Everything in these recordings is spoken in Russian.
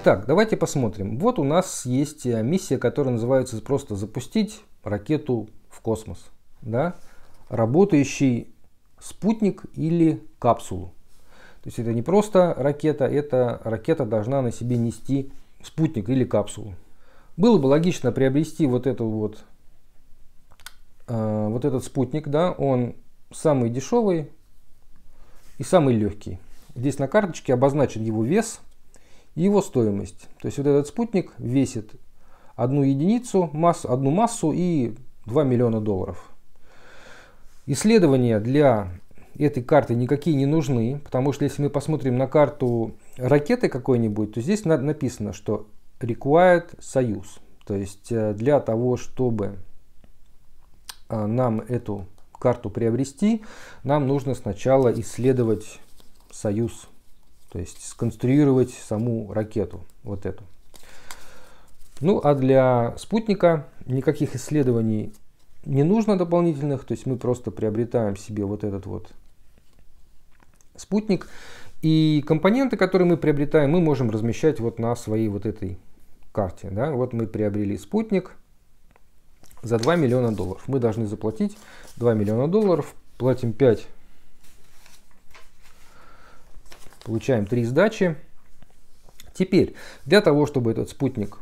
Итак, давайте посмотрим. Вот у нас есть э, миссия, которая называется просто запустить ракету в космос. Да? Работающий спутник или капсулу. То есть это не просто ракета, эта ракета должна на себе нести спутник или капсулу. Было бы логично приобрести вот эту вот э, вот этот спутник, да, он самый дешевый и самый легкий. Здесь на карточке обозначен его вес и его стоимость. То есть вот этот спутник весит одну единицу, масс, одну массу и 2 миллиона долларов. Исследования для этой карты никакие не нужны, потому что если мы посмотрим на карту ракеты какой-нибудь, то здесь написано, что required союз. То есть э, для того, чтобы э, нам эту карту приобрести, нам нужно сначала исследовать союз, то есть сконструировать саму ракету, вот эту. Ну а для спутника никаких исследований не нужно дополнительных, то есть мы просто приобретаем себе вот этот вот спутник. И компоненты, которые мы приобретаем, мы можем размещать вот на своей вот этой карте. Да? Вот мы приобрели спутник за 2 миллиона долларов. Мы должны заплатить 2 миллиона долларов, платим 5, получаем 3 сдачи. Теперь, для того, чтобы этот спутник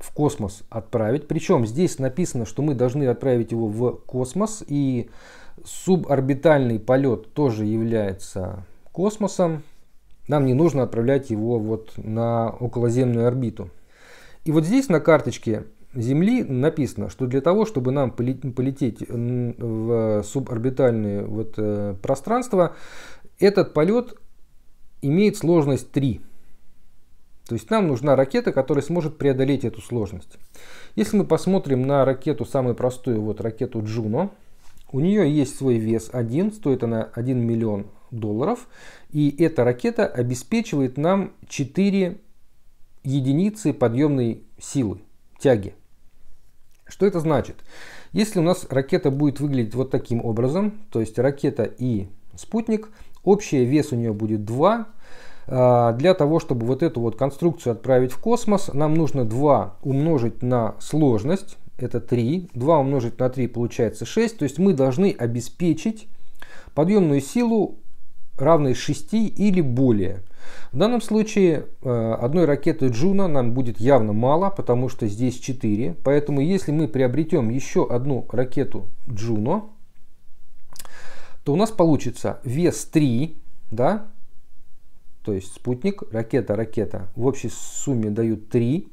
в космос отправить, причем здесь написано, что мы должны отправить его в космос, и Суборбитальный полет тоже является космосом. Нам не нужно отправлять его вот на околоземную орбиту. И вот здесь на карточке Земли написано, что для того, чтобы нам полететь в суборбитальное вот э, пространство, этот полет имеет сложность 3. То есть нам нужна ракета, которая сможет преодолеть эту сложность. Если мы посмотрим на ракету, самую простую, вот ракету Джуно, у нее есть свой вес один, стоит она 1 миллион долларов. И эта ракета обеспечивает нам 4 единицы подъемной силы, тяги. Что это значит? Если у нас ракета будет выглядеть вот таким образом, то есть ракета и спутник, общий вес у нее будет 2. А, для того, чтобы вот эту вот конструкцию отправить в космос, нам нужно 2 умножить на сложность это 3. 2 умножить на 3 получается 6. То есть мы должны обеспечить подъемную силу равной 6 или более. В данном случае э, одной ракеты Джуна нам будет явно мало, потому что здесь 4. Поэтому если мы приобретем еще одну ракету Джуно, то у нас получится вес 3, да, то есть спутник, ракета, ракета в общей сумме дают 3.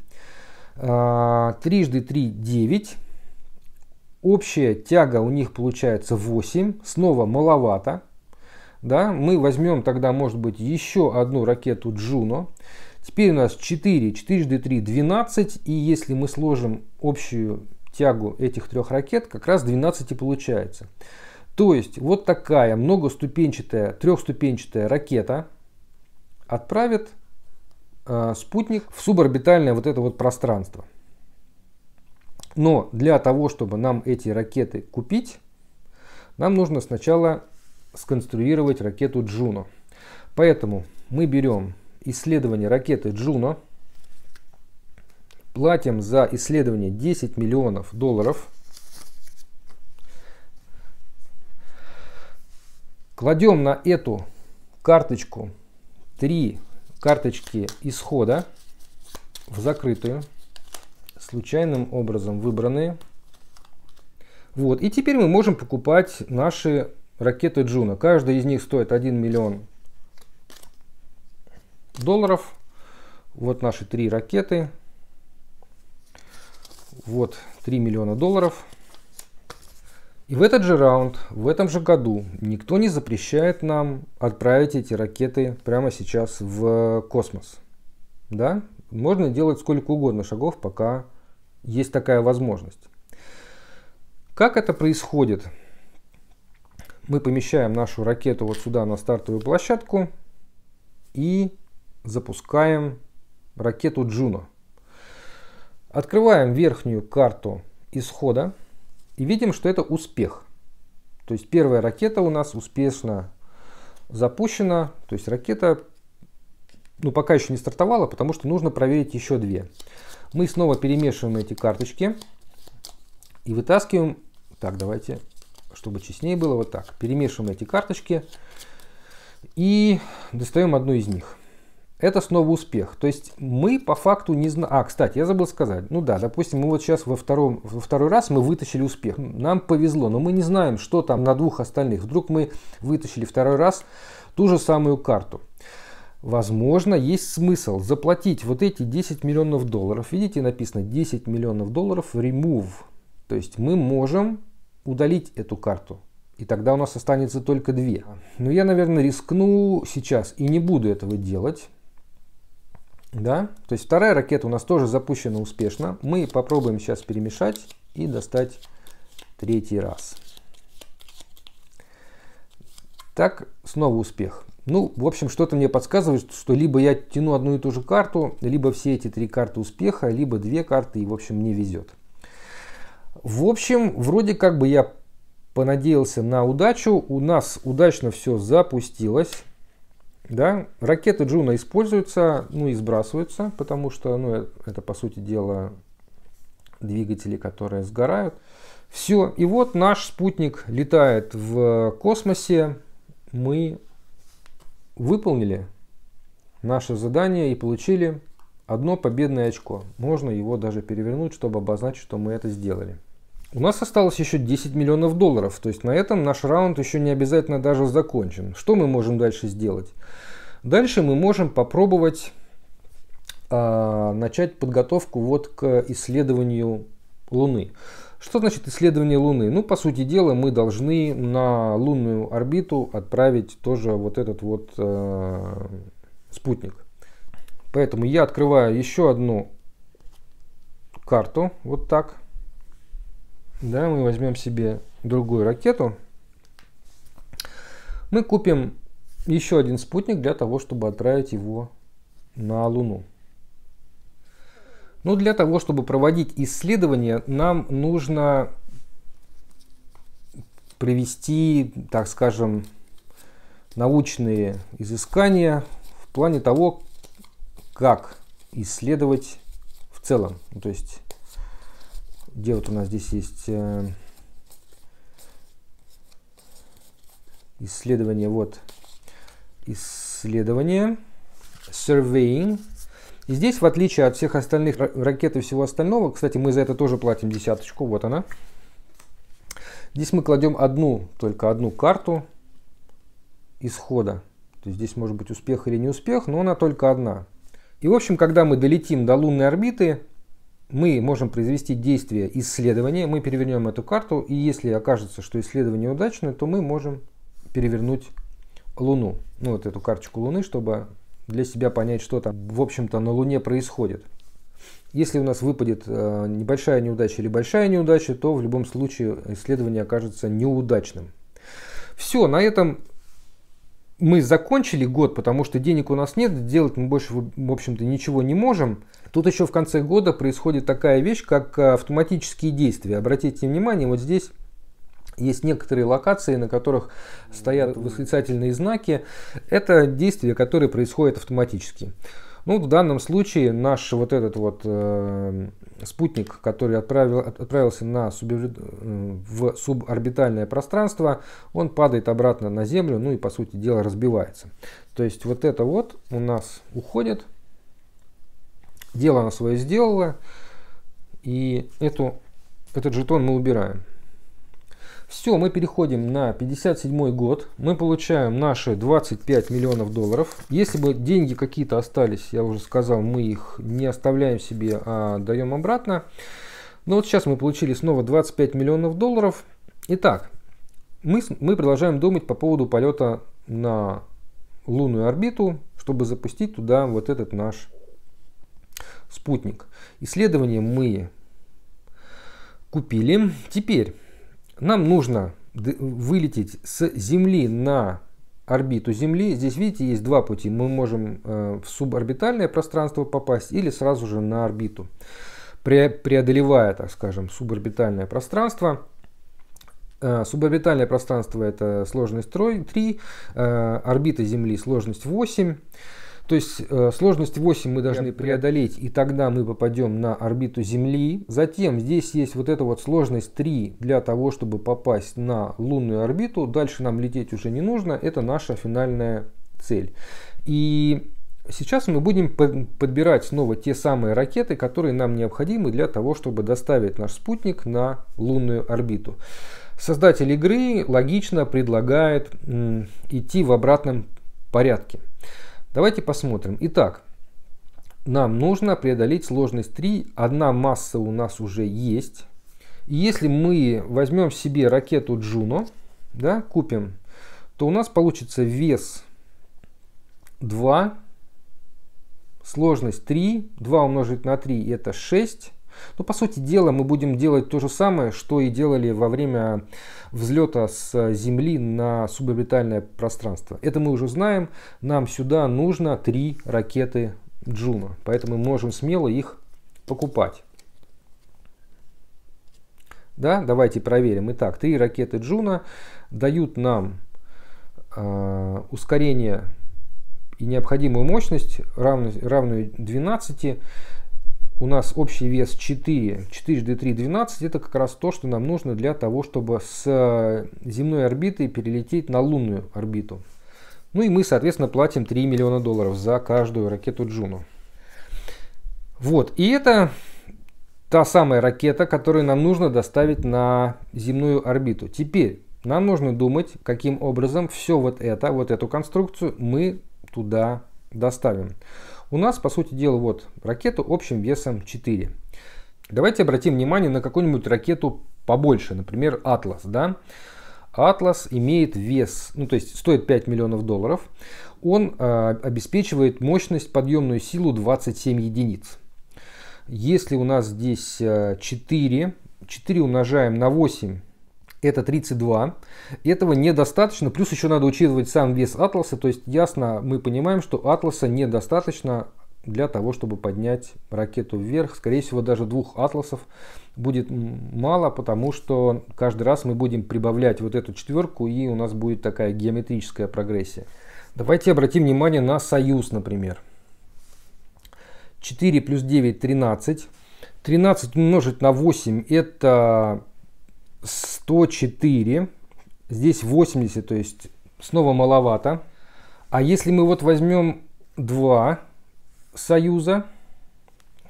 А, трижды 3 – 9. Общая тяга у них получается 8. Снова маловато. Да? Мы возьмем тогда, может быть, еще одну ракету Джуно. Теперь у нас 4. 4 3 – 12. И если мы сложим общую тягу этих трех ракет, как раз 12 и получается. То есть вот такая многоступенчатая, трехступенчатая ракета отправит Э, спутник в суборбитальное вот это вот пространство. Но для того, чтобы нам эти ракеты купить, нам нужно сначала сконструировать ракету Джуно. Поэтому мы берем исследование ракеты Джуно, платим за исследование 10 миллионов долларов, кладем на эту карточку 3 карточки исхода в закрытую, случайным образом выбранные. Вот. И теперь мы можем покупать наши ракеты Джуна. Каждая из них стоит 1 миллион долларов. Вот наши три ракеты. Вот 3 миллиона долларов. И в этот же раунд, в этом же году, никто не запрещает нам отправить эти ракеты прямо сейчас в э, космос. Да? Можно делать сколько угодно шагов, пока есть такая возможность. Как это происходит? Мы помещаем нашу ракету вот сюда на стартовую площадку и запускаем ракету Джуно. Открываем верхнюю карту исхода и видим, что это успех. То есть первая ракета у нас успешно запущена. То есть ракета ну, пока еще не стартовала, потому что нужно проверить еще две. Мы снова перемешиваем эти карточки и вытаскиваем. Так, давайте, чтобы честнее было, вот так. Перемешиваем эти карточки и достаем одну из них это снова успех. То есть мы по факту не знаем... А, кстати, я забыл сказать. Ну да, допустим, мы вот сейчас во, втором, во второй раз мы вытащили успех. Нам повезло, но мы не знаем, что там на двух остальных. Вдруг мы вытащили второй раз ту же самую карту. Возможно, есть смысл заплатить вот эти 10 миллионов долларов. Видите, написано 10 миллионов долларов remove. То есть мы можем удалить эту карту. И тогда у нас останется только две. Но я, наверное, рискну сейчас и не буду этого делать да? То есть вторая ракета у нас тоже запущена успешно. Мы попробуем сейчас перемешать и достать третий раз. Так, снова успех. Ну, в общем, что-то мне подсказывает, что либо я тяну одну и ту же карту, либо все эти три карты успеха, либо две карты, и, в общем, мне везет. В общем, вроде как бы я понадеялся на удачу. У нас удачно все запустилось. Да, ракеты Джуна используются, ну и сбрасываются, потому что, ну, э, это, по сути дела, двигатели, которые сгорают. Все, и вот наш спутник летает в космосе. Мы выполнили наше задание и получили одно победное очко. Можно его даже перевернуть, чтобы обозначить, что мы это сделали. У нас осталось еще 10 миллионов долларов, то есть на этом наш раунд еще не обязательно даже закончен. Что мы можем дальше сделать? Дальше мы можем попробовать э, начать подготовку вот к исследованию Луны. Что значит исследование Луны? Ну, по сути дела, мы должны на лунную орбиту отправить тоже вот этот вот э, спутник. Поэтому я открываю еще одну карту, вот так да, мы возьмем себе другую ракету, мы купим еще один спутник для того, чтобы отправить его на Луну. Но ну, для того, чтобы проводить исследования, нам нужно привести, так скажем, научные изыскания в плане того, как исследовать в целом. То есть где вот у нас здесь есть э, исследование, вот, исследование, surveying. И здесь, в отличие от всех остальных ракет и всего остального, кстати, мы за это тоже платим десяточку, вот она. Здесь мы кладем одну, только одну карту исхода. То есть здесь может быть успех или не успех, но она только одна. И в общем, когда мы долетим до лунной орбиты, мы можем произвести действие исследования, мы перевернем эту карту, и если окажется, что исследование удачное, то мы можем перевернуть Луну, ну вот эту карточку Луны, чтобы для себя понять, что там, в общем-то, на Луне происходит. Если у нас выпадет э, небольшая неудача или большая неудача, то в любом случае исследование окажется неудачным. Все, на этом мы закончили год, потому что денег у нас нет, делать мы больше, в общем-то, ничего не можем. Тут еще в конце года происходит такая вещь, как э, автоматические действия. Обратите внимание, вот здесь есть некоторые локации, на которых стоят восклицательные знаки. Это действия, которые происходят автоматически. Ну, в данном случае наш вот этот вот э, спутник, который отправил, отправился на суб, э, в суборбитальное пространство, он падает обратно на Землю, ну и, по сути дела, разбивается. То есть вот это вот у нас уходит, дело оно свое сделало, и эту, этот жетон мы убираем. Все, мы переходим на 57 год. Мы получаем наши 25 миллионов долларов. Если бы деньги какие-то остались, я уже сказал, мы их не оставляем себе, а даем обратно. Но вот сейчас мы получили снова 25 миллионов долларов. Итак, мы, мы продолжаем думать по поводу полета на лунную орбиту, чтобы запустить туда вот этот наш спутник. Исследование мы купили. Теперь нам нужно вылететь с Земли на орбиту Земли. Здесь, видите, есть два пути. Мы можем э, в суборбитальное пространство попасть или сразу же на орбиту. Преодолевая, так скажем, суборбитальное пространство, э, Суборбитальное пространство это сложность 3, э, орбита Земли сложность 8. То есть э, сложность 8 мы должны преодолеть, и тогда мы попадем на орбиту Земли. Затем здесь есть вот эта вот сложность 3 для того, чтобы попасть на лунную орбиту. Дальше нам лететь уже не нужно, это наша финальная цель. И сейчас мы будем подбирать снова те самые ракеты, которые нам необходимы для того, чтобы доставить наш спутник на лунную орбиту. Создатель игры логично предлагает идти в обратном порядке. Давайте посмотрим. Итак, нам нужно преодолеть сложность 3. Одна масса у нас уже есть. И если мы возьмем себе ракету Джуно, да, купим, то у нас получится вес 2, сложность 3, 2 умножить на 3 это 6, но ну, по сути дела мы будем делать то же самое, что и делали во время взлета с Земли на суборбитальное пространство. Это мы уже знаем. Нам сюда нужно три ракеты Джуна. Поэтому мы можем смело их покупать. Да, давайте проверим. Итак, три ракеты Джуна дают нам э, ускорение и необходимую мощность, равную, равную 12 у нас общий вес 4, 4x3, 12, это как раз то, что нам нужно для того, чтобы с э, земной орбиты перелететь на лунную орбиту. Ну и мы, соответственно, платим 3 миллиона долларов за каждую ракету Джуну. Вот, и это та самая ракета, которую нам нужно доставить на земную орбиту. Теперь нам нужно думать, каким образом все вот это, вот эту конструкцию мы туда доставим. У нас, по сути дела, вот ракета общим весом 4. Давайте обратим внимание на какую-нибудь ракету побольше, например, Атлас, да? Атлас имеет вес, ну то есть стоит 5 миллионов долларов. Он э, обеспечивает мощность, подъемную силу 27 единиц. Если у нас здесь 4, а, 4 умножаем на 8 это 32. Этого недостаточно, плюс еще надо учитывать сам вес атласа, то есть ясно мы понимаем, что атласа недостаточно для того, чтобы поднять ракету вверх. Скорее всего, даже двух атласов будет мало, потому что каждый раз мы будем прибавлять вот эту четверку, и у нас будет такая геометрическая прогрессия. Давайте обратим внимание на союз, например. 4 плюс 9 – 13. 13 умножить на 8 – это 104, здесь 80, то есть снова маловато. А если мы вот возьмем два союза,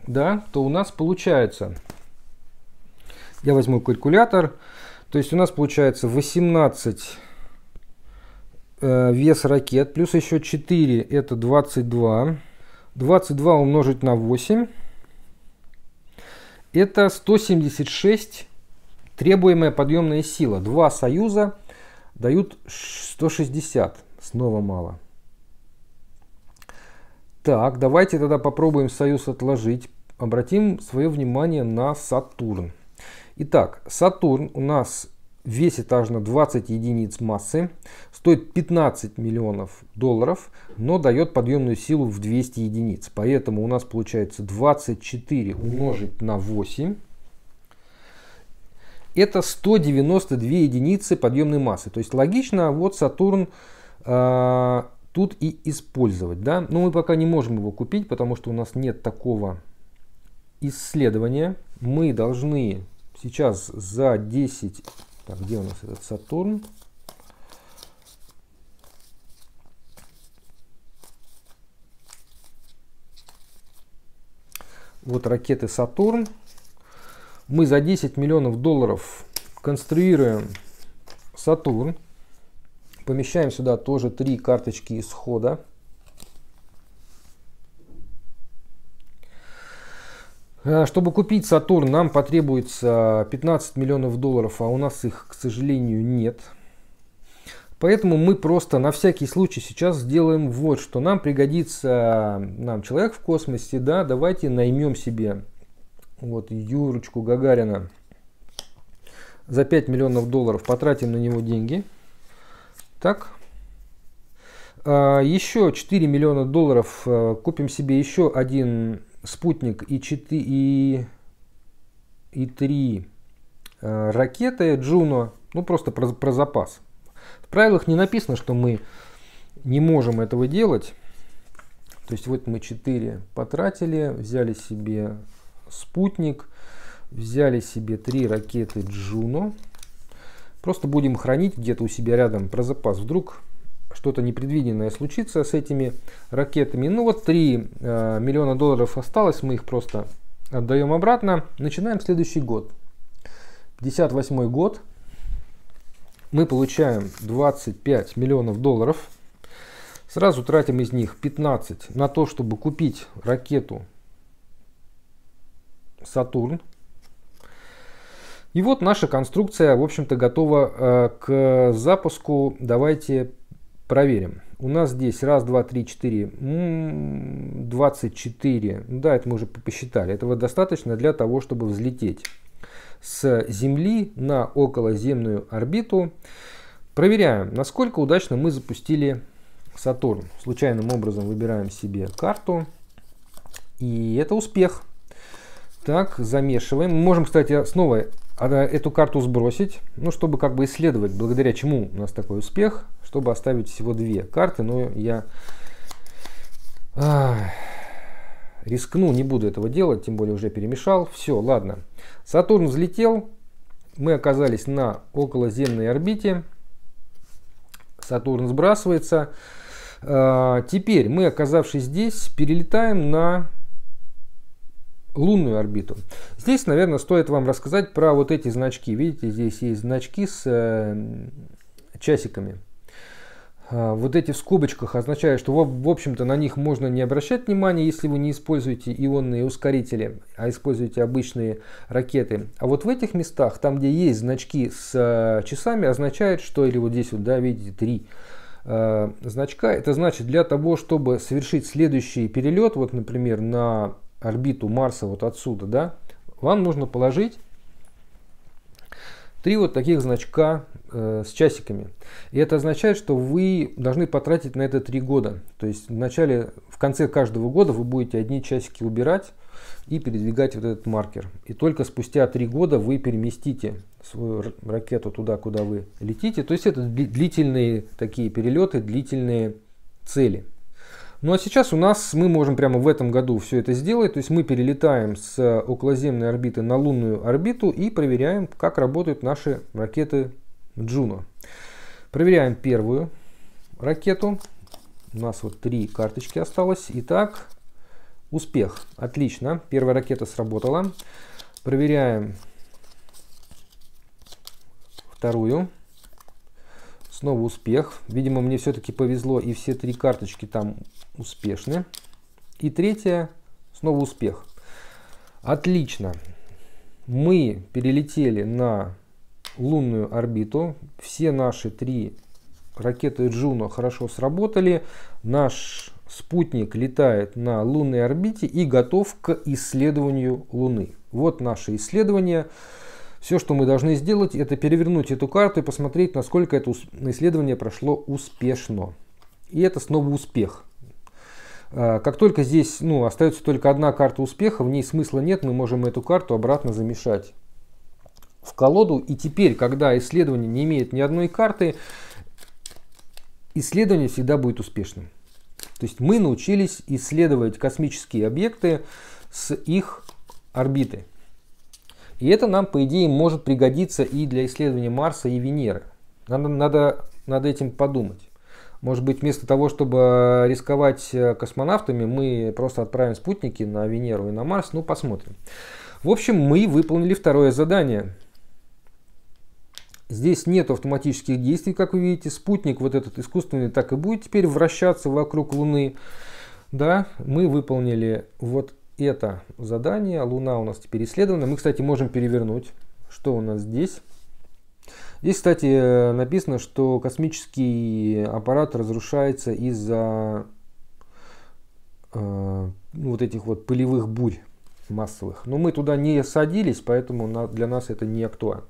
да, то у нас получается, я возьму калькулятор, то есть у нас получается 18 э, вес ракет, плюс еще 4, это 22. 22 умножить на 8, это 176 Требуемая подъемная сила. Два союза дают 160. Снова мало. Так, давайте тогда попробуем союз отложить. Обратим свое внимание на Сатурн. Итак, Сатурн у нас весит аж на 20 единиц массы, стоит 15 миллионов долларов, но дает подъемную силу в 200 единиц. Поэтому у нас получается 24 умножить на 8 это 192 единицы подъемной массы. То есть логично, вот Сатурн э, тут и использовать. Да? Но мы пока не можем его купить, потому что у нас нет такого исследования. Мы должны сейчас за 10... Так, где у нас этот Сатурн? Вот ракеты Сатурн мы за 10 миллионов долларов конструируем Сатурн. Помещаем сюда тоже три карточки исхода. А, чтобы купить Сатурн, нам потребуется 15 миллионов долларов, а у нас их, к сожалению, нет. Поэтому мы просто на всякий случай сейчас сделаем вот что. Нам пригодится нам человек в космосе, да, давайте наймем себе вот Юрочку Гагарина. За 5 миллионов долларов потратим на него деньги. Так. А, еще 4 миллиона долларов э, купим себе еще один спутник и 4 и, и 3 э, ракеты Джуно. Ну просто про, про запас. В правилах не написано, что мы не можем этого делать. То есть вот мы 4 потратили, взяли себе спутник. Взяли себе три ракеты Джуно. Просто будем хранить где-то у себя рядом про запас. Вдруг что-то непредвиденное случится с этими ракетами. Ну вот 3 э, миллиона долларов осталось, мы их просто отдаем обратно. Начинаем следующий год. 58 год. Мы получаем 25 миллионов долларов. Сразу тратим из них 15 на то, чтобы купить ракету Сатурн. И вот наша конструкция, в общем-то, готова э, к запуску. Давайте проверим. У нас здесь 1, 2, 3, 4, 24. Да, это мы уже посчитали. Этого достаточно для того, чтобы взлететь с Земли на околоземную орбиту. Проверяем, насколько удачно мы запустили Сатурн. Случайным образом выбираем себе карту. И это успех. Так, замешиваем. Мы можем, кстати, снова а, эту карту сбросить, ну, чтобы как бы исследовать, благодаря чему у нас такой успех, чтобы оставить всего две карты, но я а, рискну, не буду этого делать, тем более уже перемешал. Все, ладно. Сатурн взлетел, мы оказались на околоземной орбите, Сатурн сбрасывается. А, теперь мы, оказавшись здесь, перелетаем на лунную орбиту. Здесь, наверное, стоит вам рассказать про вот эти значки. Видите, здесь есть значки с э, часиками. Э, вот эти в скобочках означают, что, в, в общем-то, на них можно не обращать внимания, если вы не используете ионные ускорители, а используете обычные ракеты. А вот в этих местах, там, где есть значки с э, часами, означает, что, или вот здесь вот, да, видите, три э, значка, это значит для того, чтобы совершить следующий перелет, вот, например, на орбиту Марса вот отсюда, да, вам нужно положить три вот таких значка э, с часиками. И это означает, что вы должны потратить на это три года. То есть в начале, в конце каждого года вы будете одни часики убирать и передвигать вот этот маркер. И только спустя три года вы переместите свою ракету туда, куда вы летите. То есть это длительные такие перелеты, длительные цели. Ну а сейчас у нас мы можем прямо в этом году все это сделать. То есть мы перелетаем с э, околоземной орбиты на лунную орбиту и проверяем, как работают наши ракеты Джуно. Проверяем первую ракету. У нас вот три карточки осталось. Итак, успех. Отлично. Первая ракета сработала. Проверяем вторую. Снова успех. Видимо, мне все-таки повезло, и все три карточки там успешны. И третье, снова успех. Отлично. Мы перелетели на лунную орбиту. Все наши три ракеты Джуно хорошо сработали. Наш спутник летает на лунной орбите и готов к исследованию Луны. Вот наше исследование. Все, что мы должны сделать, это перевернуть эту карту и посмотреть, насколько это исследование прошло успешно. И это снова успех. А, как только здесь ну, остается только одна карта успеха, в ней смысла нет, мы можем эту карту обратно замешать в колоду. И теперь, когда исследование не имеет ни одной карты, исследование всегда будет успешным. То есть мы научились исследовать космические объекты с их орбиты. И это нам, по идее, может пригодиться и для исследования Марса и Венеры. Надо, надо над этим подумать. Может быть, вместо того, чтобы э, рисковать э, космонавтами, мы просто отправим спутники на Венеру и на Марс, ну посмотрим. В общем, мы выполнили второе задание. Здесь нет автоматических действий, как вы видите. Спутник вот этот искусственный так и будет теперь вращаться вокруг Луны. Да, мы выполнили вот это задание. Луна у нас теперь исследована. Мы, кстати, можем перевернуть. Что у нас здесь? Здесь, кстати, написано, что космический аппарат разрушается из-за э, вот этих вот пылевых бурь массовых. Но мы туда не садились, поэтому на, для нас это не актуально.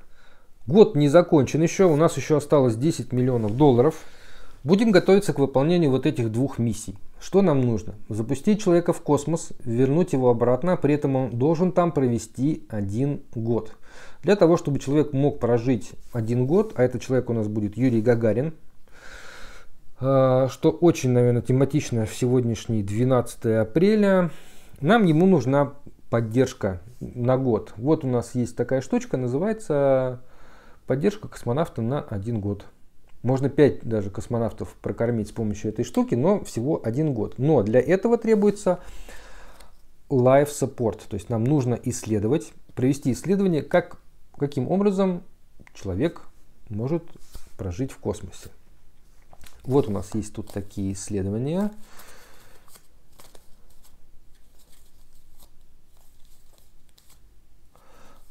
Год не закончен еще, у нас еще осталось 10 миллионов долларов. Будем готовиться к выполнению вот этих двух миссий. Что нам нужно? Запустить человека в космос, вернуть его обратно, а при этом он должен там провести один год. Для того, чтобы человек мог прожить один год, а этот человек у нас будет Юрий Гагарин, а, что очень, наверное, тематично в сегодняшний 12 апреля, нам ему нужна поддержка на год. Вот у нас есть такая штучка, называется поддержка космонавта на один год. Можно 5 даже космонавтов прокормить с помощью этой штуки, но всего один год. Но для этого требуется life support, то есть нам нужно исследовать, провести исследование, как, каким образом человек может прожить в космосе. Вот у нас есть тут такие исследования.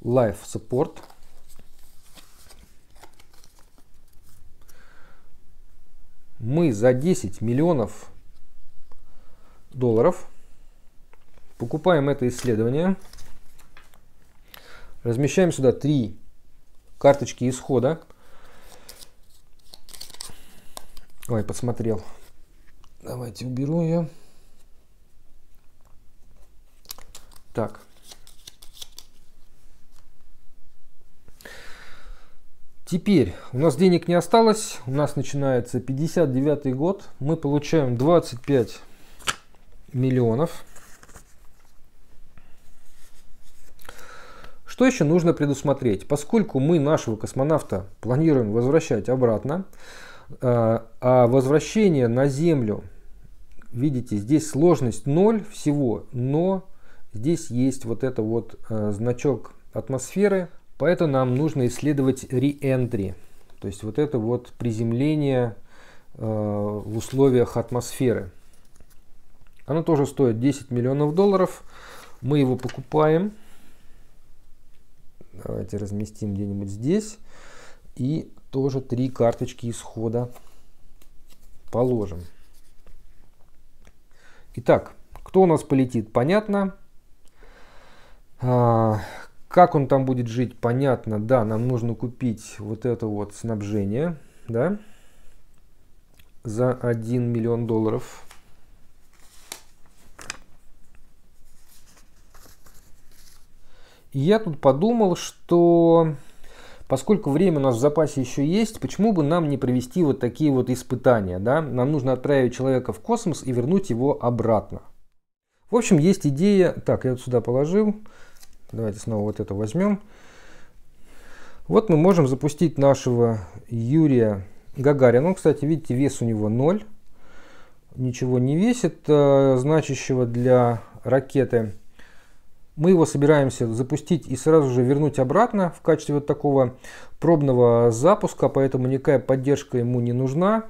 Life Support – мы за 10 миллионов долларов покупаем это исследование, размещаем сюда три карточки исхода. Ой, посмотрел. Давайте уберу ее. Так, Теперь у нас денег не осталось, у нас начинается 59 год, мы получаем 25 миллионов. Что еще нужно предусмотреть? Поскольку мы нашего космонавта планируем возвращать обратно, э, а возвращение на Землю, видите, здесь сложность 0 всего, но здесь есть вот это вот э, значок атмосферы, Поэтому нам нужно исследовать re-entry, то есть вот это вот приземление э, в условиях атмосферы. Оно тоже стоит 10 миллионов долларов. Мы его покупаем. Давайте разместим где-нибудь здесь. И тоже три карточки исхода положим. Итак, кто у нас полетит, понятно. А, как он там будет жить, понятно, да, нам нужно купить вот это вот снабжение, да, за 1 миллион долларов. И я тут подумал, что поскольку время у нас в запасе еще есть, почему бы нам не провести вот такие вот испытания, да? Нам нужно отправить человека в космос и вернуть его обратно. В общем, есть идея... Так, я вот сюда положил. Давайте снова вот это возьмем. Вот мы можем запустить нашего Юрия Гагарина. Он, кстати, видите, вес у него 0. Ничего не весит, э, значащего для ракеты. Мы его собираемся запустить и сразу же вернуть обратно в качестве вот такого пробного запуска, поэтому никакая поддержка ему не нужна.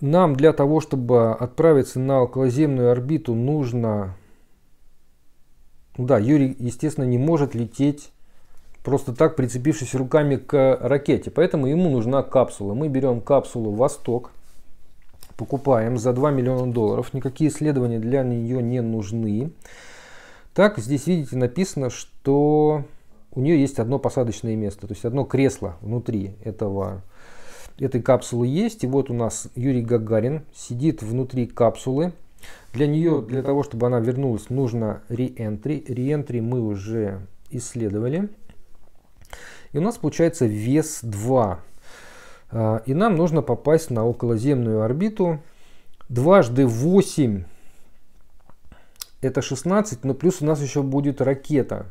Нам для того, чтобы отправиться на околоземную орбиту, нужно ну да, Юрий, естественно, не может лететь просто так, прицепившись руками к ракете. Поэтому ему нужна капсула. Мы берем капсулу «Восток», покупаем за 2 миллиона долларов. Никакие исследования для нее не нужны. Так, здесь видите написано, что у нее есть одно посадочное место, то есть одно кресло внутри этого, этой капсулы есть. И вот у нас Юрий Гагарин сидит внутри капсулы. Для нее, для того, чтобы она вернулась, нужно re-entry. Re-entry мы уже исследовали. И у нас получается вес 2. А, и нам нужно попасть на околоземную орбиту. Дважды 8 это 16, но плюс у нас еще будет ракета.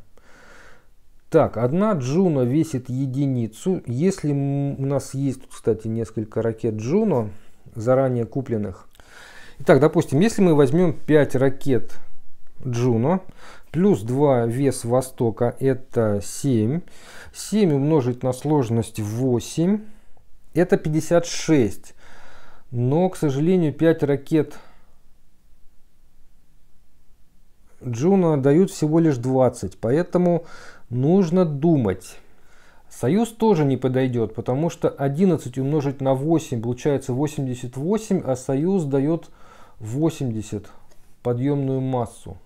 Так, одна Джуно весит единицу. Если у нас есть, кстати, несколько ракет Джуно, заранее купленных, Итак, допустим, если мы возьмем 5 ракет Джуно, плюс 2 вес Востока, это 7. 7 умножить на сложность 8, это 56. Но, к сожалению, 5 ракет Джуно дают всего лишь 20, поэтому нужно думать. Союз тоже не подойдет, потому что 11 умножить на 8 получается 88, а союз дает 80 подъемную массу.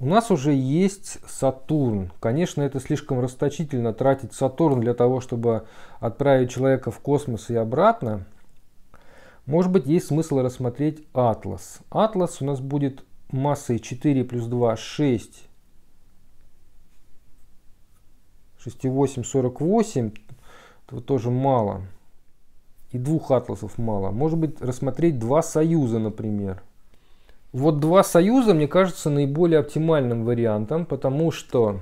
У нас уже есть Сатурн. Конечно, это слишком расточительно тратить Сатурн для того, чтобы отправить человека в космос и обратно. Может быть, есть смысл рассмотреть Атлас. Атлас у нас будет массой 4 плюс 2, 6. 6,8, 48. Это тоже мало и двух атласов мало. Может быть, рассмотреть два союза, например. Вот два союза, мне кажется, наиболее оптимальным вариантом, потому что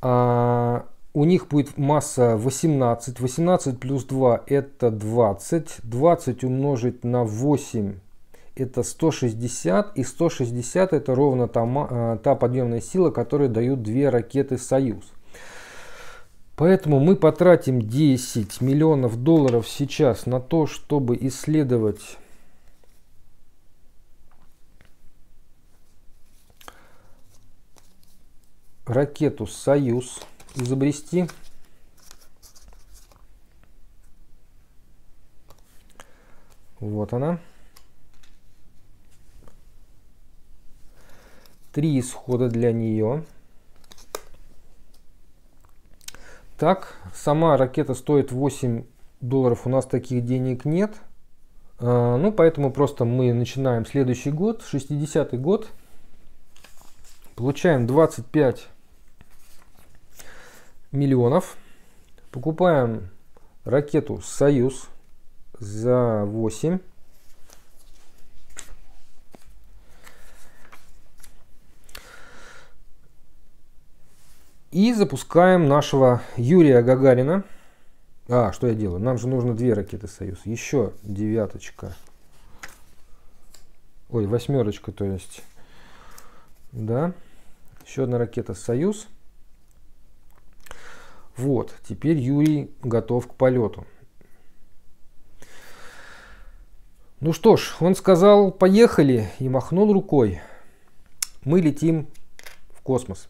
а, у них будет масса 18. 18 плюс 2 это 20. 20 умножить на 8 это 160. И 160 это ровно та, а, та подъемная сила, которую дают две ракеты «Союз». Поэтому мы потратим 10 миллионов долларов сейчас на то, чтобы исследовать ракету «Союз», изобрести. Вот она. Три исхода для нее. Так, сама ракета стоит 8 долларов, у нас таких денег нет. А, ну, поэтому просто мы начинаем следующий год, 60-й год. Получаем 25 миллионов. Покупаем ракету «Союз» за 8 И запускаем нашего Юрия Гагарина. А, что я делаю? Нам же нужно две ракеты «Союз». Еще девяточка. Ой, восьмерочка, то есть. Да. Еще одна ракета «Союз». Вот, теперь Юрий готов к полету. Ну что ж, он сказал «поехали» и махнул рукой. Мы летим в космос.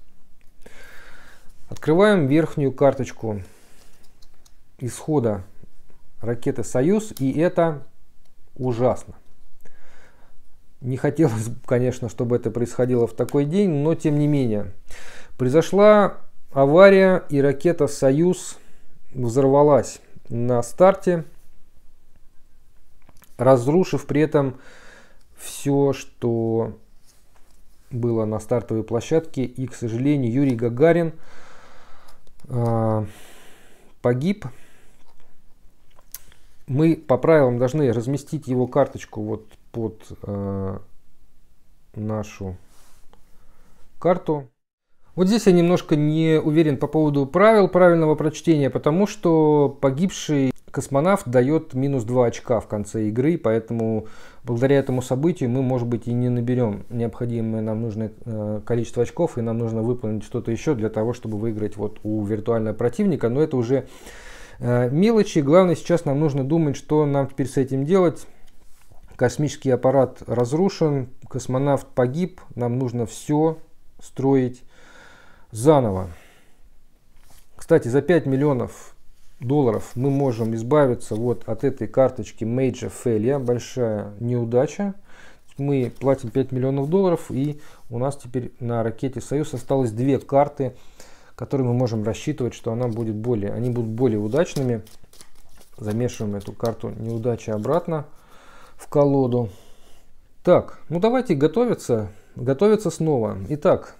Открываем верхнюю карточку исхода ракеты «Союз», и это ужасно. Не хотелось, конечно, чтобы это происходило в такой день, но тем не менее. Произошла авария, и ракета «Союз» взорвалась на старте, разрушив при этом все, что было на стартовой площадке. И, к сожалению, Юрий Гагарин – Э, погиб, мы по правилам должны разместить его карточку вот под э, нашу карту. Вот здесь я немножко не уверен по поводу правил правильного прочтения, потому что погибший космонавт дает минус 2 очка в конце игры, поэтому благодаря этому событию мы, может быть, и не наберем необходимое нам нужное э, количество очков, и нам нужно выполнить что-то еще для того, чтобы выиграть вот у виртуального противника, но это уже э, мелочи. Главное сейчас нам нужно думать, что нам теперь с этим делать. Космический аппарат разрушен, космонавт погиб, нам нужно все строить заново. Кстати, за 5 миллионов долларов мы можем избавиться вот от этой карточки Major Failure, большая неудача. Мы платим 5 миллионов долларов и у нас теперь на ракете Союз осталось две карты, которые мы можем рассчитывать, что она будет более, они будут более удачными. Замешиваем эту карту неудачи обратно в колоду. Так, ну давайте готовиться, готовиться снова. Итак,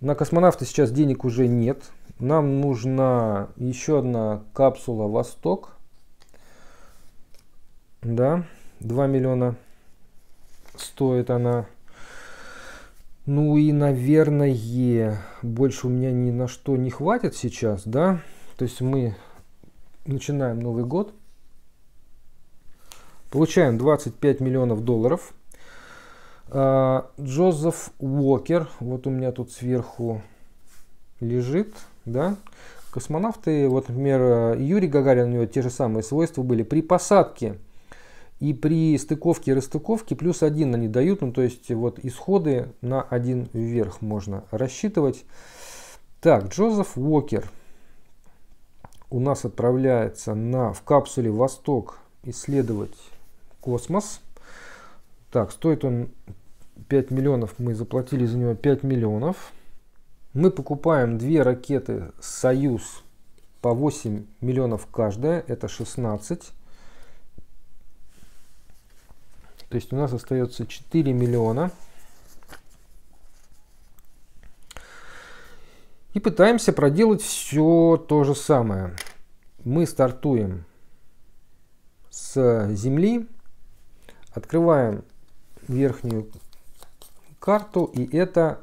на космонавта сейчас денег уже нет, нам нужна еще одна капсула «Восток». Да, 2 миллиона стоит она. Ну и, наверное, больше у меня ни на что не хватит сейчас, да? То есть мы начинаем Новый год. Получаем 25 миллионов долларов. А, Джозеф Уокер, вот у меня тут сверху лежит – да, космонавты, вот, например, э, Юрий Гагарин, у него те же самые свойства были при посадке и при стыковке и расстыковке плюс один они дают, ну то есть вот исходы на один вверх можно рассчитывать. Так, Джозеф Уокер у нас отправляется на, в капсуле «Восток» исследовать космос. Так, стоит он 5 миллионов, мы заплатили за него 5 миллионов. Мы покупаем две ракеты «Союз» по 8 миллионов каждая, это 16. То есть у нас остается 4 миллиона. И пытаемся проделать все то же самое. Мы стартуем с Земли, открываем верхнюю карту, и это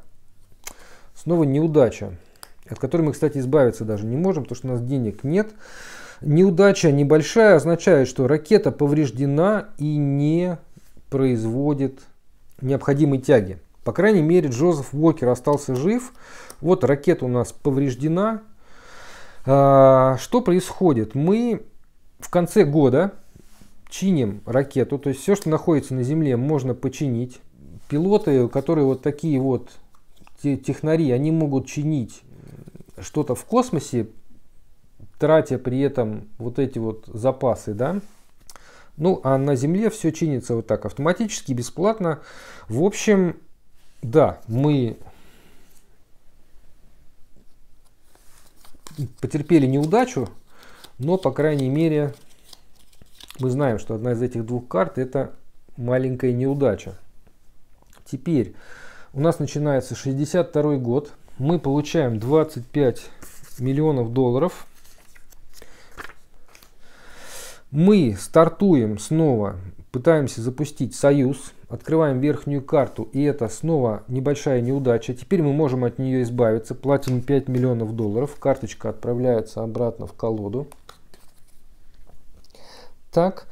Снова неудача, от которой мы, кстати, избавиться даже не можем, потому что у нас денег нет. Неудача небольшая означает, что ракета повреждена и не производит необходимой тяги. По крайней мере, Джозеф Уокер остался жив. Вот ракета у нас повреждена. А, что происходит? Мы в конце года чиним ракету. То есть все, что находится на Земле, можно починить. Пилоты, которые вот такие вот технари, они могут чинить что-то в космосе, тратя при этом вот эти вот запасы, да. Ну, а на Земле все чинится вот так автоматически, бесплатно. В общем, да, мы потерпели неудачу, но, по крайней мере, мы знаем, что одна из этих двух карт это маленькая неудача. Теперь у нас начинается 62 год. Мы получаем 25 миллионов долларов. Мы стартуем снова, пытаемся запустить союз, открываем верхнюю карту, и это снова небольшая неудача. Теперь мы можем от нее избавиться, платим 5 миллионов долларов, карточка отправляется обратно в колоду. Так,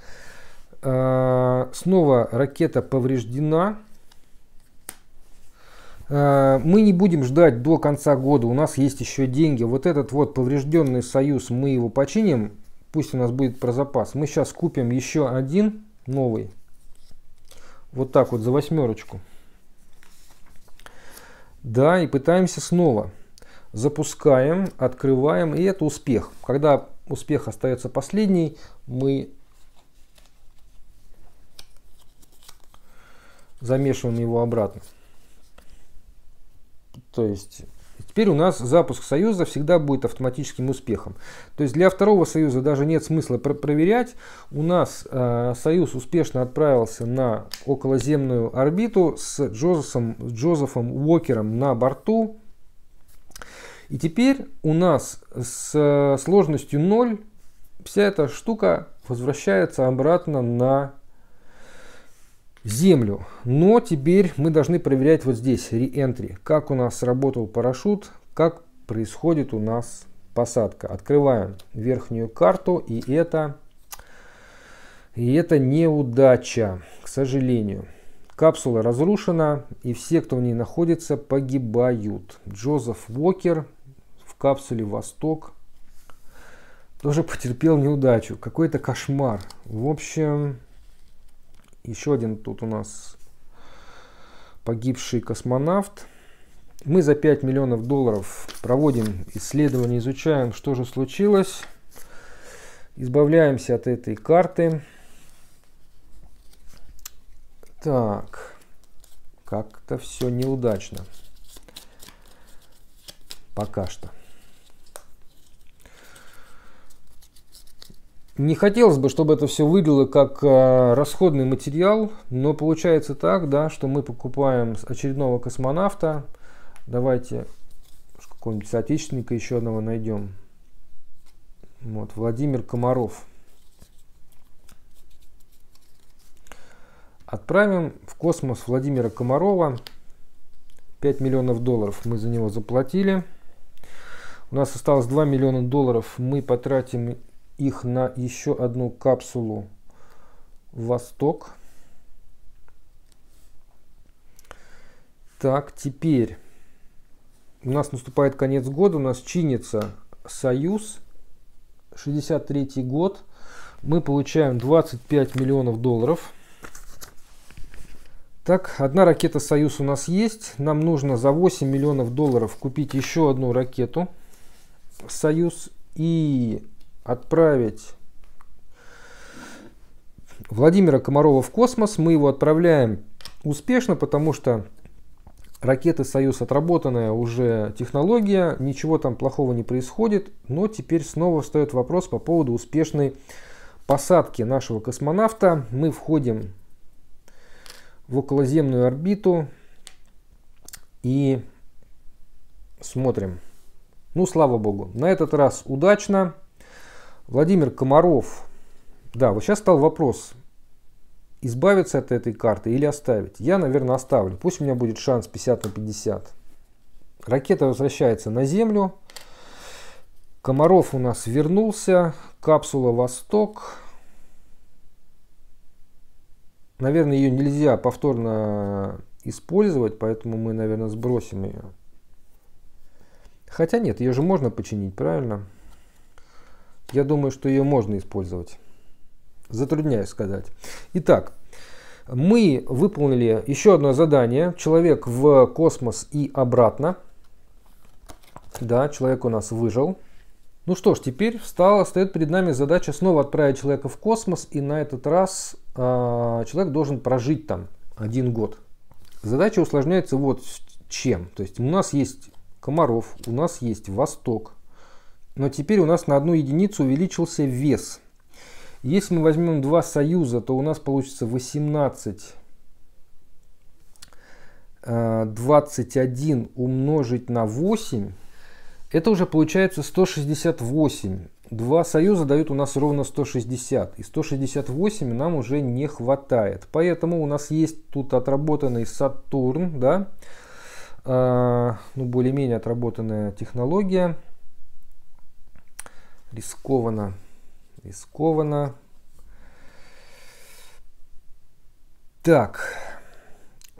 э, снова ракета повреждена, а, мы не будем ждать до конца года, у нас есть еще деньги. Вот этот вот поврежденный союз, мы его починим, пусть у нас будет про запас. Мы сейчас купим еще один новый, вот так вот за восьмерочку. Да, и пытаемся снова. Запускаем, открываем, и это успех. Когда успех остается последний, мы замешиваем его обратно. То есть Теперь у нас запуск союза всегда будет автоматическим успехом. То есть для второго союза даже нет смысла про проверять. У нас э, союз успешно отправился на околоземную орбиту с Джозефом, Джозефом Уокером на борту. И теперь у нас с э, сложностью 0 вся эта штука возвращается обратно на землю. Но теперь мы должны проверять вот здесь, re-entry, как у нас работал парашют, как происходит у нас посадка. Открываем верхнюю карту, и это, и это неудача, к сожалению. Капсула разрушена, и все, кто в ней находится, погибают. Джозеф Уокер в капсуле «Восток» тоже потерпел неудачу. Какой-то кошмар. В общем, еще один тут у нас погибший космонавт. Мы за 5 миллионов долларов проводим исследование, изучаем, что же случилось. Избавляемся от этой карты. Так, как-то все неудачно. Пока что. Не хотелось бы, чтобы это все выглядело как э, расходный материал, но получается так, да, что мы покупаем очередного космонавта. Давайте какого-нибудь соотечественника еще одного найдем. Вот, Владимир Комаров. Отправим в космос Владимира Комарова. 5 миллионов долларов мы за него заплатили. У нас осталось 2 миллиона долларов. Мы потратим их на еще одну капсулу «Восток». Так, теперь у нас наступает конец года, у нас чинится «Союз», 63 год, мы получаем 25 миллионов долларов. Так, одна ракета «Союз» у нас есть. Нам нужно за 8 миллионов долларов купить еще одну ракету «Союз». И отправить Владимира Комарова в космос. Мы его отправляем успешно, потому что ракеты «Союз» отработанная уже технология, ничего там плохого не происходит, но теперь снова встает вопрос по поводу успешной посадки нашего космонавта. Мы входим в околоземную орбиту и смотрим. Ну, слава богу, на этот раз удачно. Владимир Комаров. Да, вот сейчас стал вопрос, избавиться от этой карты или оставить. Я, наверное, оставлю. Пусть у меня будет шанс 50 на 50. Ракета возвращается на Землю. Комаров у нас вернулся. Капсула «Восток». Наверное, ее нельзя повторно использовать, поэтому мы, наверное, сбросим ее. Хотя нет, ее же можно починить, правильно? Я думаю, что ее можно использовать. Затрудняюсь сказать. Итак, мы выполнили еще одно задание. Человек в космос и обратно. Да, человек у нас выжил. Ну что ж, теперь встала, стоит перед нами задача снова отправить человека в космос, и на этот раз э, человек должен прожить там один год. Задача усложняется вот чем. То есть у нас есть Комаров, у нас есть Восток, но теперь у нас на одну единицу увеличился вес. Если мы возьмем два союза, то у нас получится 18 21 э, умножить на 8, это уже получается 168. Два союза дают у нас ровно 160, и 168 нам уже не хватает. Поэтому у нас есть тут отработанный Сатурн, да, э, ну, более-менее отработанная технология – рискованно, рискованно. Так,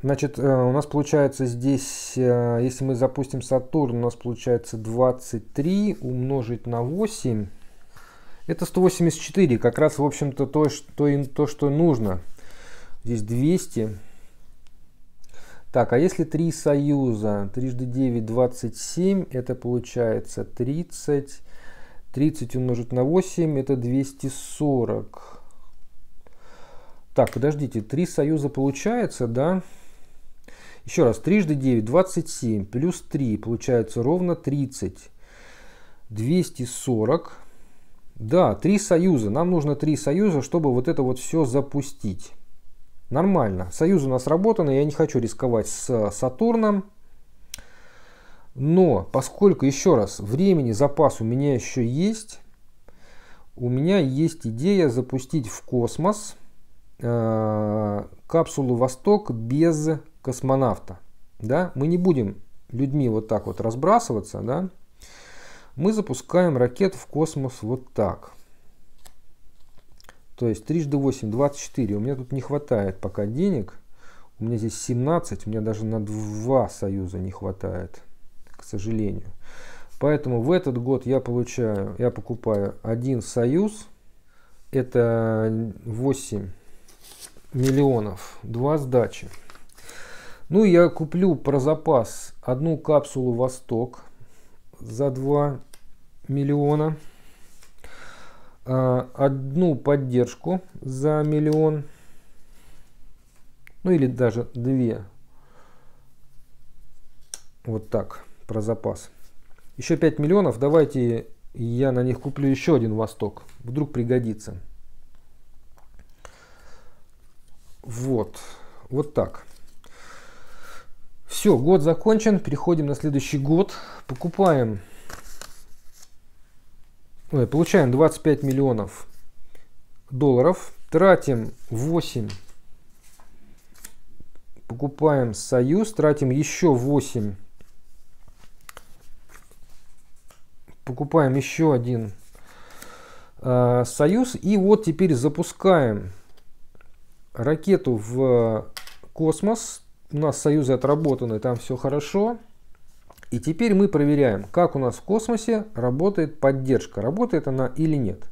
значит, э, у нас получается здесь, э, если мы запустим Сатурн, у нас получается 23 умножить на 8. Это 184, как раз, в общем-то, то, что, то, что нужно. Здесь 200. Так, а если 3 союза, трижды 9, 27, это получается 30, 30 умножить на 8 это 240. Так, подождите, 3 союза получается, да? Еще раз, трижды 9, 27, плюс 3, получается ровно 30. 240. Да, 3 союза. Нам нужно 3 союза, чтобы вот это вот все запустить. Нормально. союзы у нас работаны, я не хочу рисковать с Сатурном. Но поскольку, еще раз, времени запас у меня еще есть, у меня есть идея запустить в космос э, капсулу «Восток» без космонавта. Да? Мы не будем людьми вот так вот разбрасываться, да? мы запускаем ракету в космос вот так. То есть 3 8, 24. У меня тут не хватает пока денег. У меня здесь 17, у меня даже на два союза не хватает сожалению. Поэтому в этот год я получаю, я покупаю один союз, это 8 миллионов, два сдачи. Ну, я куплю про запас одну капсулу «Восток» за 2 миллиона, а, одну поддержку за миллион, ну или даже две. Вот так про запас. Еще 5 миллионов, давайте я на них куплю еще один Восток. Вдруг пригодится. Вот, вот так. Все, год закончен, переходим на следующий год. Покупаем, ой, получаем 25 миллионов долларов, тратим 8, покупаем Союз, тратим еще 8 покупаем еще один э, союз. И вот теперь запускаем ракету в космос. У нас союзы отработаны, там все хорошо. И теперь мы проверяем, как у нас в космосе работает поддержка, работает она или нет.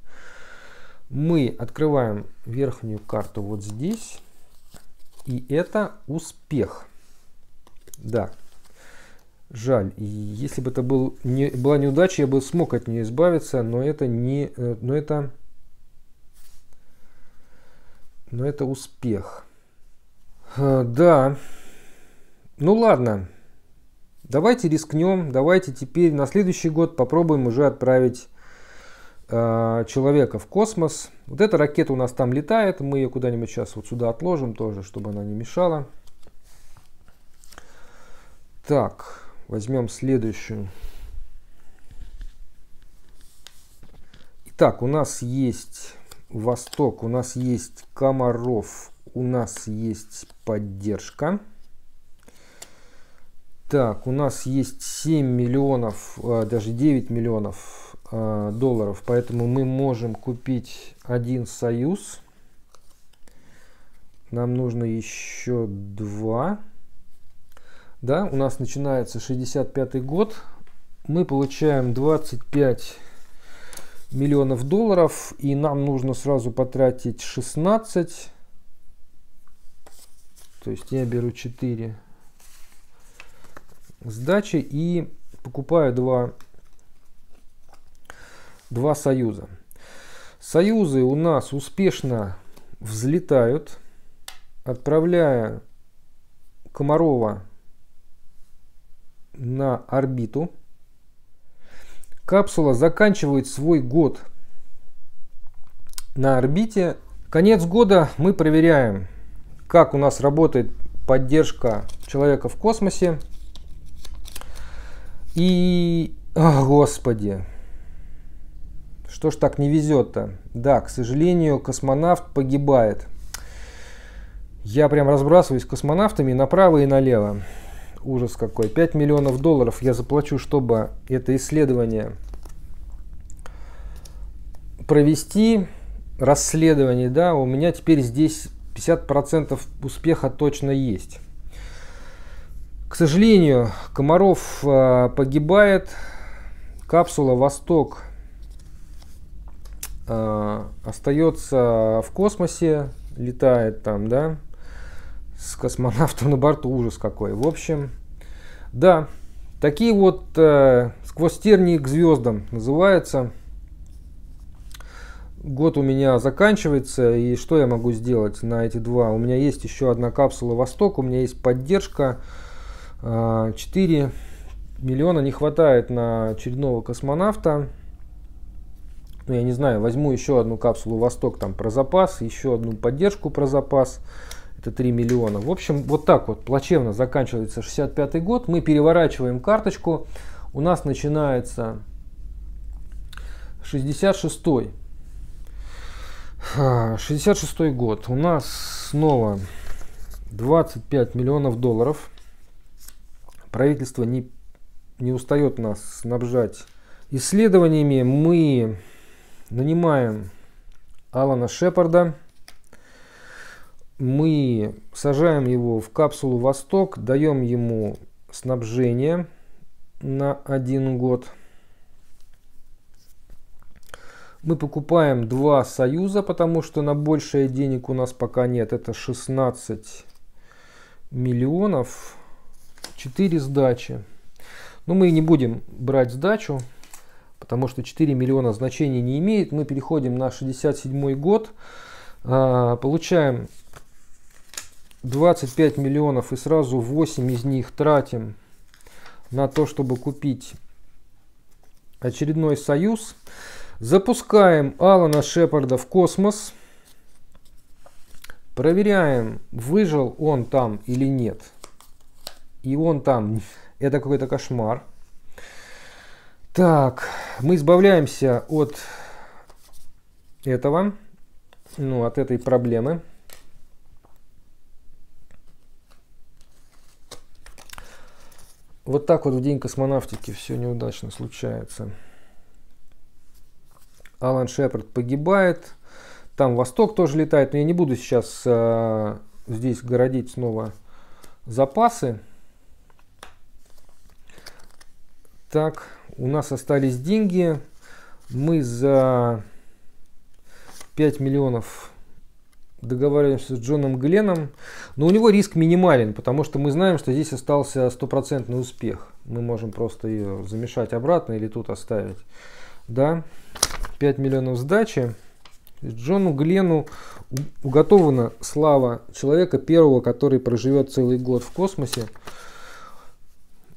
Мы открываем верхнюю карту вот здесь, и это успех. Да, жаль. И если бы это был, не, была неудача, я бы смог от нее избавиться, но это не, э, но это, но это успех. А, да, ну ладно, давайте рискнем, давайте теперь на следующий год попробуем уже отправить э, человека в космос. Вот эта ракета у нас там летает, мы ее куда-нибудь сейчас вот сюда отложим тоже, чтобы она не мешала. Так, Возьмем следующую. Итак, у нас есть Восток, у нас есть Комаров, у нас есть поддержка. Так, у нас есть 7 миллионов, э, даже 9 миллионов э, долларов, поэтому мы можем купить один союз. Нам нужно еще два да, у нас начинается 65 год, мы получаем 25 миллионов долларов, и нам нужно сразу потратить 16, то есть я беру 4 сдачи и покупаю два два союза. Союзы у нас успешно взлетают, отправляя Комарова на орбиту. Капсула заканчивает свой год на орбите. Конец года мы проверяем, как у нас работает поддержка человека в космосе. И, о, господи, что ж так не везет-то? Да, к сожалению, космонавт погибает. Я прям разбрасываюсь космонавтами направо и налево ужас какой. 5 миллионов долларов я заплачу, чтобы это исследование провести, расследование, да, у меня теперь здесь 50% успеха точно есть. К сожалению, Комаров а, погибает, капсула «Восток» а, остается в космосе, летает там, да, с космонавтом на борту, ужас какой. В общем, да, такие вот э, сквозь тернии к звездам называется. Год у меня заканчивается, и что я могу сделать на эти два? У меня есть еще одна капсула «Восток», у меня есть поддержка. Э, 4 миллиона не хватает на очередного космонавта. Ну, я не знаю, возьму еще одну капсулу «Восток» там про запас, еще одну поддержку про запас это 3 миллиона. В общем, вот так вот плачевно заканчивается 65-й год. Мы переворачиваем карточку. У нас начинается 66-й. 66-й а, год. У нас снова 25 миллионов долларов. Правительство не, не устает нас снабжать исследованиями. Мы нанимаем Алана Шепарда, мы сажаем его в капсулу «Восток», даем ему снабжение на один год. Мы покупаем два союза, потому что на большее денег у нас пока нет. Это 16 миллионов, 4 сдачи. Но мы не будем брать сдачу, потому что 4 миллиона значения не имеет. Мы переходим на 67 год, а, получаем 25 миллионов и сразу 8 из них тратим на то, чтобы купить очередной союз. Запускаем Алана Шепарда в космос. Проверяем, выжил он там или нет. И он там. Это какой-то кошмар. Так, мы избавляемся от этого, ну, от этой проблемы. Вот так вот в день космонавтики все неудачно случается. Алан Шепард погибает. Там Восток тоже летает. Но я не буду сейчас э, здесь городить снова запасы. Так, у нас остались деньги. Мы за 5 миллионов договариваемся с Джоном Гленном, но у него риск минимален, потому что мы знаем, что здесь остался стопроцентный успех. Мы можем просто ее замешать обратно или тут оставить. Да, 5 миллионов сдачи. Джону Глену уготована слава человека первого, который проживет целый год в космосе.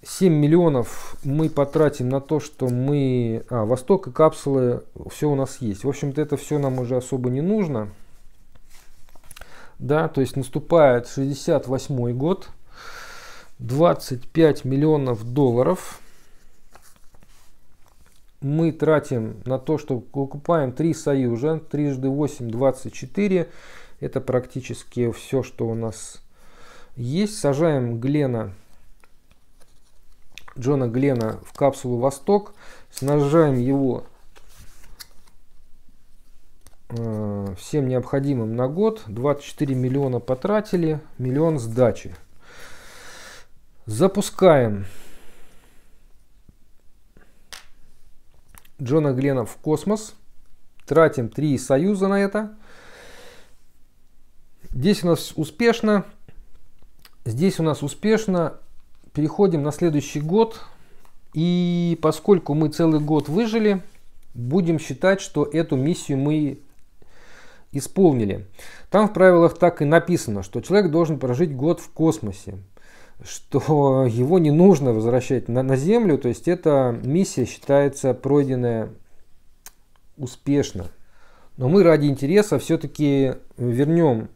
7 миллионов мы потратим на то, что мы... А, Восток и капсулы, все у нас есть. В общем-то, это все нам уже особо не нужно да, то есть наступает 68 год, 25 миллионов долларов мы тратим на то, что покупаем три союза, трижды 8, 24, это практически все, что у нас есть. Сажаем Глена, Джона Глена в капсулу «Восток», снажаем его Э, всем необходимым на год. 24 миллиона потратили, миллион сдачи. Запускаем Джона Глена в космос. Тратим 3 союза на это. Здесь у нас успешно. Здесь у нас успешно. Переходим на следующий год. И поскольку мы целый год выжили, будем считать, что эту миссию мы исполнили. Там в правилах так и написано, что человек должен прожить год в космосе, что его не нужно возвращать на, на Землю, то есть эта миссия считается пройденная успешно. Но мы ради интереса все-таки вернем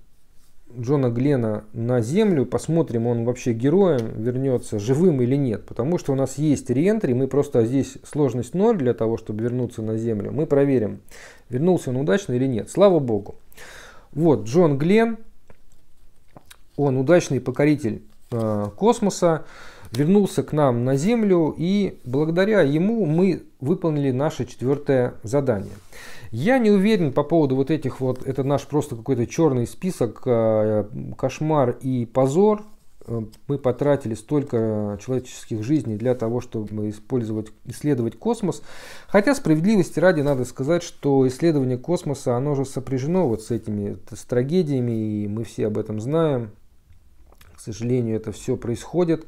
Джона Глена на землю, посмотрим, он вообще героем вернется, живым или нет. Потому что у нас есть реентри, мы просто здесь сложность 0 для того, чтобы вернуться на землю. Мы проверим, вернулся он удачно или нет. Слава богу. Вот Джон Глен, он удачный покоритель э, космоса, вернулся к нам на землю и благодаря ему мы выполнили наше четвертое задание. Я не уверен по поводу вот этих вот, это наш просто какой-то черный список, э, кошмар и позор. Э, мы потратили столько человеческих жизней для того, чтобы использовать, исследовать космос. Хотя справедливости ради надо сказать, что исследование космоса, оно же сопряжено вот с этими с трагедиями, и мы все об этом знаем. К сожалению, это все происходит.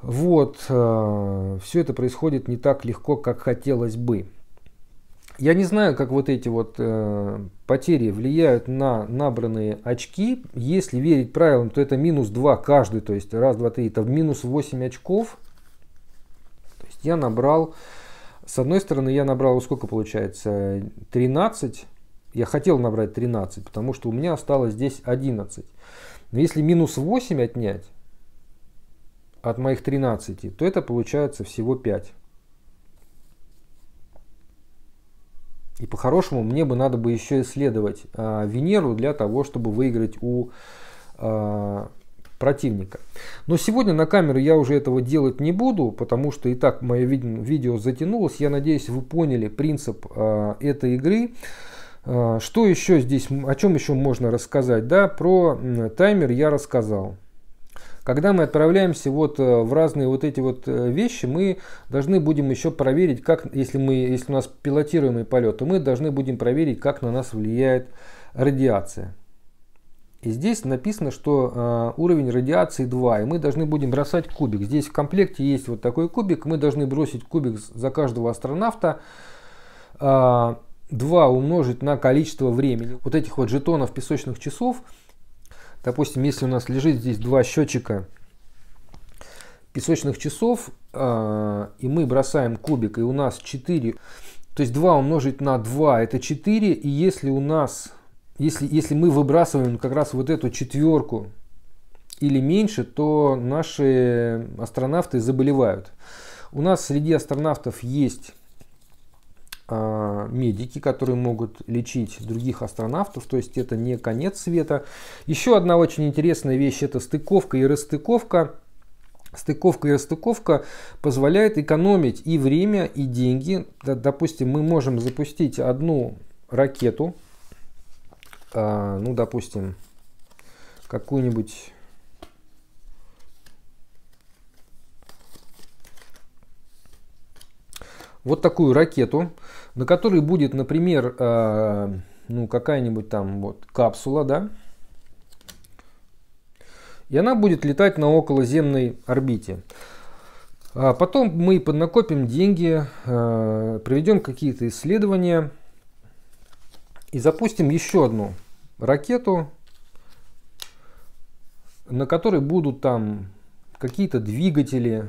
Вот, э, все это происходит не так легко, как хотелось бы. Я не знаю, как вот эти вот э, потери влияют на набранные очки. Если верить правилам, то это минус 2 каждый. То есть раз, два, три. Это минус 8 очков. То есть я набрал... С одной стороны, я набрал, сколько получается? 13. Я хотел набрать 13, потому что у меня осталось здесь 11. Но если минус 8 отнять от моих 13, то это получается всего 5. И по-хорошему мне бы надо бы еще исследовать э, Венеру для того, чтобы выиграть у э, противника. Но сегодня на камеру я уже этого делать не буду, потому что и так мое видео затянулось. Я надеюсь, вы поняли принцип э, этой игры. Что еще здесь, о чем еще можно рассказать? Да, про таймер я рассказал. Когда мы отправляемся вот э, в разные вот эти вот э, вещи, мы должны будем еще проверить, как, если, мы, если у нас пилотируемый полет, то мы должны будем проверить, как на нас влияет радиация. И здесь написано, что э, уровень радиации 2, и мы должны будем бросать кубик. Здесь в комплекте есть вот такой кубик, мы должны бросить кубик за каждого астронавта. Э, 2 умножить на количество времени. Вот этих вот жетонов песочных часов – Допустим, если у нас лежит здесь два счетчика песочных часов, а, и мы бросаем кубик, и у нас 4, то есть 2 умножить на 2 это 4, и если у нас, если, если мы выбрасываем как раз вот эту четверку или меньше, то наши астронавты заболевают. У нас среди астронавтов есть а, медики, которые могут лечить других астронавтов, то есть это не конец света. Еще одна очень интересная вещь – это стыковка и расстыковка. Стыковка и расстыковка позволяет экономить и время, и деньги. Допустим, мы можем запустить одну ракету, а, ну, допустим, какую-нибудь вот такую ракету, на которой будет, например, э, ну какая-нибудь там вот капсула, да, и она будет летать на околоземной орбите. А потом мы поднакопим деньги, э, проведем какие-то исследования и запустим еще одну ракету, на которой будут там какие-то двигатели,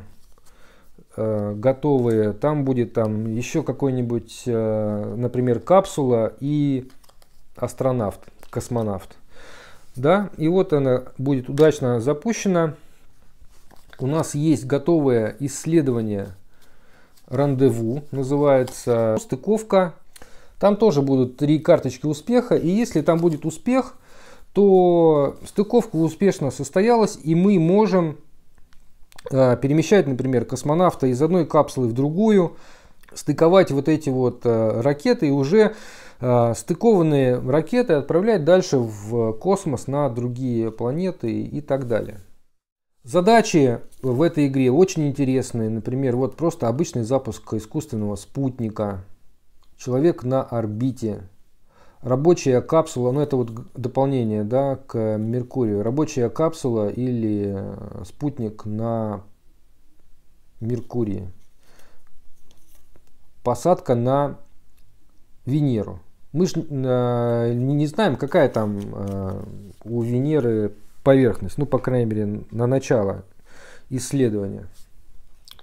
Э, готовые, там будет там еще какой-нибудь, э, например, капсула и астронавт, космонавт. Да, и вот она будет удачно запущена. У нас есть готовое исследование рандеву, называется стыковка. Там тоже будут три карточки успеха, и если там будет успех, то стыковка успешно состоялась, и мы можем Э, перемещать, например, космонавта из одной капсулы в другую, стыковать вот эти вот э, ракеты и уже э, стыкованные ракеты отправлять дальше в космос на другие планеты и так далее. Задачи в этой игре очень интересные. Например, вот просто обычный запуск искусственного спутника. Человек на орбите. Рабочая капсула, ну это вот дополнение да, к Меркурию. Рабочая капсула или э, спутник на Меркурии. Посадка на Венеру. Мы же э, не знаем, какая там э, у Венеры поверхность, ну, по крайней мере, на начало исследования.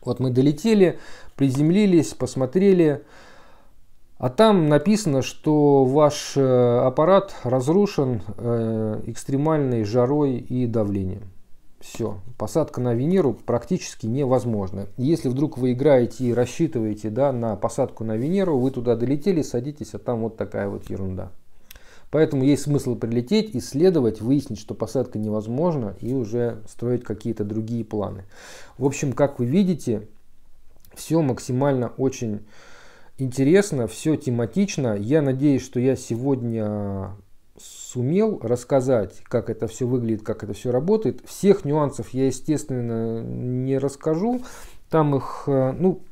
Вот мы долетели, приземлились, посмотрели, а там написано, что ваш э, аппарат разрушен э, экстремальной жарой и давлением. Все, посадка на Венеру практически невозможна. Если вдруг вы играете и рассчитываете да, на посадку на Венеру, вы туда долетели, садитесь, а там вот такая вот ерунда. Поэтому есть смысл прилететь, исследовать, выяснить, что посадка невозможна и уже строить какие-то другие планы. В общем, как вы видите, все максимально очень интересно, все тематично. Я надеюсь, что я сегодня сумел рассказать, как это все выглядит, как это все работает. Всех нюансов я, естественно, не расскажу. Там их, э, ну,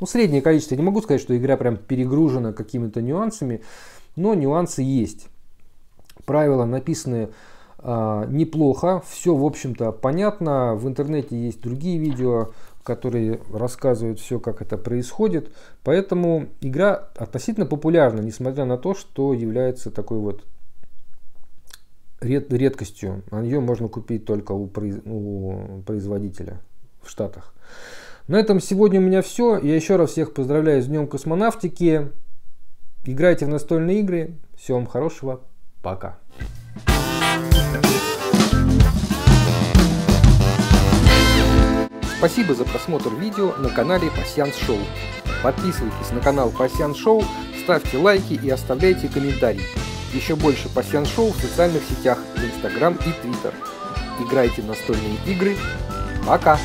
ну, среднее количество. Я не могу сказать, что игра прям перегружена какими-то нюансами, но нюансы есть. Правила написаны э, неплохо, все, в общем-то, понятно. В интернете есть другие видео которые рассказывают все, как это происходит. Поэтому игра относительно популярна, несмотря на то, что является такой вот ред, редкостью. Ее можно купить только у, у производителя в Штатах. На этом сегодня у меня все. Я еще раз всех поздравляю с Днем космонавтики. Играйте в настольные игры. Всем хорошего. Пока. thank you Спасибо за просмотр видео на канале Пасьянс Шоу. Подписывайтесь на канал Пасьян Шоу, ставьте лайки и оставляйте комментарии. Еще больше Пасьян Шоу в социальных сетях, в Инстаграм и Твиттер. Играйте в настольные игры. Пока!